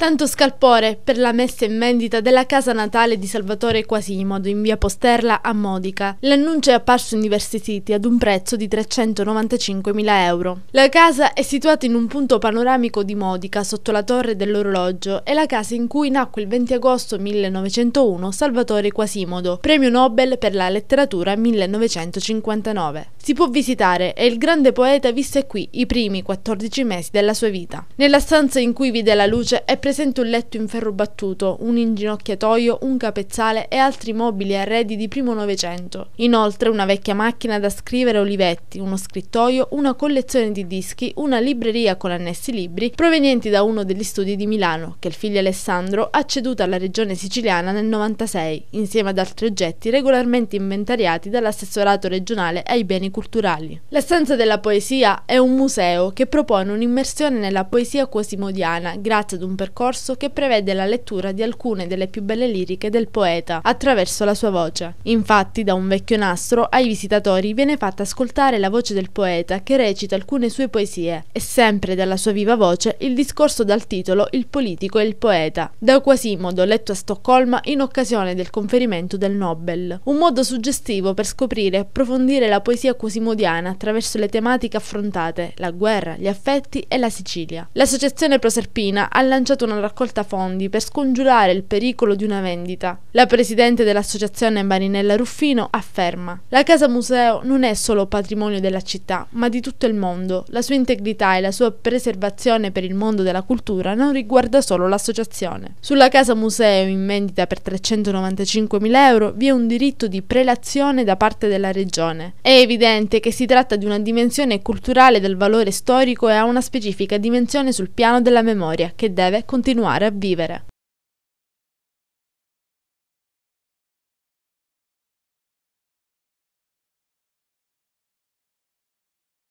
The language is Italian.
Tanto scalpore per la messa in vendita della casa natale di Salvatore Quasimodo in via Posterla a Modica. L'annuncio è apparso in diversi siti ad un prezzo di 395.000 euro. La casa è situata in un punto panoramico di Modica, sotto la torre dell'orologio, è la casa in cui nacque il 20 agosto 1901 Salvatore Quasimodo, premio Nobel per la letteratura 1959. Si può visitare e il grande poeta visse qui i primi 14 mesi della sua vita. Nella stanza in cui vide la luce è presente presente un letto in ferro battuto, un inginocchiatoio, un capezzale e altri mobili e arredi di primo novecento. Inoltre una vecchia macchina da scrivere Olivetti, uno scrittoio, una collezione di dischi, una libreria con annessi libri provenienti da uno degli studi di Milano che il figlio Alessandro ha ceduto alla regione siciliana nel 96 insieme ad altri oggetti regolarmente inventariati dall'assessorato regionale ai beni culturali. L'essenza della poesia è un museo che propone un'immersione nella poesia quasimodiana grazie ad un percorso corso che prevede la lettura di alcune delle più belle liriche del poeta attraverso la sua voce. Infatti, da un vecchio nastro ai visitatori viene fatta ascoltare la voce del poeta che recita alcune sue poesie e sempre dalla sua viva voce il discorso dal titolo Il politico e il poeta, da Quasimodo letto a Stoccolma in occasione del conferimento del Nobel. Un modo suggestivo per scoprire e approfondire la poesia quasimodiana attraverso le tematiche affrontate, la guerra, gli affetti e la Sicilia. L'associazione Proserpina ha lanciato una una raccolta fondi per scongiurare il pericolo di una vendita. La presidente dell'associazione Marinella Ruffino afferma: La casa museo non è solo patrimonio della città, ma di tutto il mondo. La sua integrità e la sua preservazione per il mondo della cultura non riguarda solo l'associazione. Sulla casa museo in vendita per 395.000 euro vi è un diritto di prelazione da parte della regione. È evidente che si tratta di una dimensione culturale del valore storico e ha una specifica dimensione sul piano della memoria che deve continuare continuare a vivere.